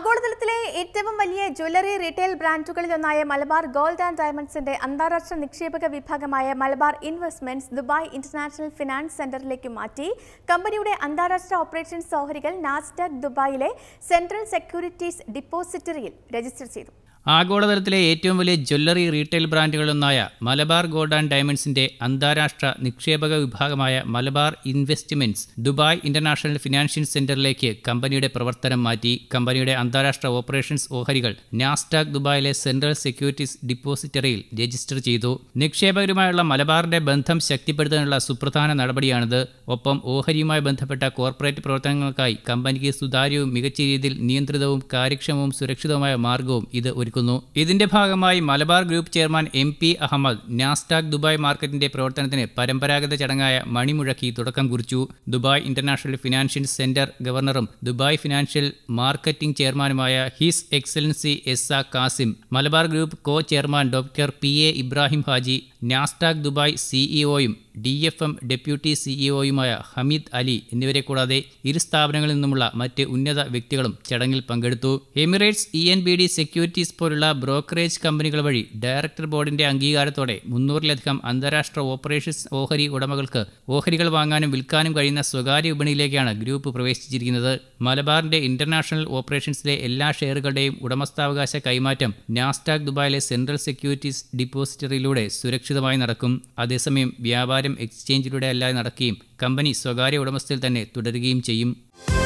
ആഗോളതലത്തിലെ ഏറ്റവും വലിയ jewellery retail ബ്രാൻഡുകളിലൊന്നായ മലബാർ ഗോൾഡ് ആൻഡ് ഡയമണ്ട്സിന്റെ അന്താരാഷ്ട്ര നിക്ഷേപക വിഭാഗമായ Malabar investments Dubai international finance സെന്ററിലേക്ക് മാറ്റി കമ്പനിയുടെ അന്താരാഷ്ട്ര ഓപ്പറേഷൻ സൗഹരികൾ നാസ്ഡക് ദുബായിലെ സെൻട്രൽ സെക്യൂരിറ്റീസ് ഡിപ്പോസിറ്ററിയിൽ രജിസ്റ്റർ ചെയ്തു ആഗോളതലത്തിലെ ഏറ്റവും വലിയ ജ്വല്ലറി റീറ്റെയിൽ ബ്രാൻഡുകളൊന്നായ മലബാർ ഗോൾഡ് ആൻഡ് ഡയമണ്ട്സിന്റെ അന്താരാഷ്ട്ര നിക്ഷേപക വിഭാഗമായ Malabar investments Dubai international financial സെന്ററിലേക്ക് കമ്പനിയുടെ പ്രവർത്തനം മാറ്റി കമ്പനിയുടെ അന്താരാഷ്ട്ര ഓപ്പറേഷൻസ് ഓഹരികൾ നാസ്ഡാക് ദുബായിലെ സെൻട്രൽ സെക്യൂരിറ്റീസ് ഡിപ്പോസിറ്ററിയിൽ രജിസ്റ്റർ ചെയ്തു നിക്ഷേപകരുമായുള്ള മലബാറിന്റെ ബന്ധം ശക്തിപ്പെടുത്താനുള്ള സുപ്രധാന നടപടിയാണിത് ഒപ്പം ഓഹരിയുമായി ബന്ധപ്പെട്ട കോർപ്പറേറ്റ് പ്രവർത്തനങ്ങൾക്കായി കമ്പനിക്ക് സുതാര്യവും മികച്ച രീതിയിൽ നിയന്ത്രിതവും കാര്യക്ഷമവും സുരക്ഷിതവുമായ മാർഗവും ഇത് ഒരു ഒരുക്കുന്നു ഇതിന്റെ ഭാഗമായി Malabar group chairman M P Ahamed Nasdaq Dubai മാർക്കറ്റിന്റെ പ്രവർത്തനത്തിന് പരമ്പരാഗത ചടങ്ങായ മണിമുഴക്കി തുടക്കം കുറിച്ചു ദുബായ് ഇന്റർനാഷണൽ ഫിനാൻഷ്യൽ സെന്റർ ഗവർണറും ദുബായ് ഫിനാൻഷ്യൽ മാർക്കറ്റിംഗ് ചെയർമാനുമായ his excellency S Kazim Malabar group co chairman doctor P A Ibrahim Haji Nasdaq Dubai സിഇഒയും ഡി എഫ് എം ഡെപ്യൂട്ടി സിഇഒയുമായ ഹമീദ് അലി എന്നിവരെ കൂടാതെ ഇരു സ്ഥാപനങ്ങളിൽ നിന്നുമുള്ള മറ്റ് ഉന്നത വ്യക്തികളും ചടങ്ങിൽ പങ്കെടുത്തു Emirates E N B D securities പോലുള്ള ബ്രോക്കറേജ് കമ്പനികൾ വഴി ഡയറക്ടർ ബോർഡിന്റെ അംഗീകാരത്തോടെ മുന്നൂറിലധികം അന്താരാഷ്ട്ര ഓപ്പറേഷൻസ് ഓഹരി ഉടമകൾക്ക് ഓഹരികൾ വാങ്ങാനും വിൽക്കാനും കഴിയുന്ന സ്വകാര്യ വിപണിയിലേക്കാണ് ഗ്രൂപ്പ് പ്രവേശിച്ചിരിക്കുന്നത് മലബാറിന്റെ ഇന്റർനാഷണൽ ഓപ്പറേഷൻസിലെ എല്ലാ ഷെയറുകളുടെയും ഉടമസ്ഥാവകാശ കൈമാറ്റം നാസ്ഡാക് ദുബായിലെ സെൻട്രൽ സെക്യൂരിറ്റീസ് ഡിപ്പോസിറ്ററിയിലൂടെ സുരക്ഷിതമായി നടക്കും അതേസമയം വ്യാപാര വ്യാപാരം എക്സ്ചേഞ്ചിലൂടെ അല്ലാതെ നടക്കുകയും കമ്പനി സ്വകാര്യ ഉടമസ്ഥയിൽ തന്നെ തുടരുകയും ചെയ്യും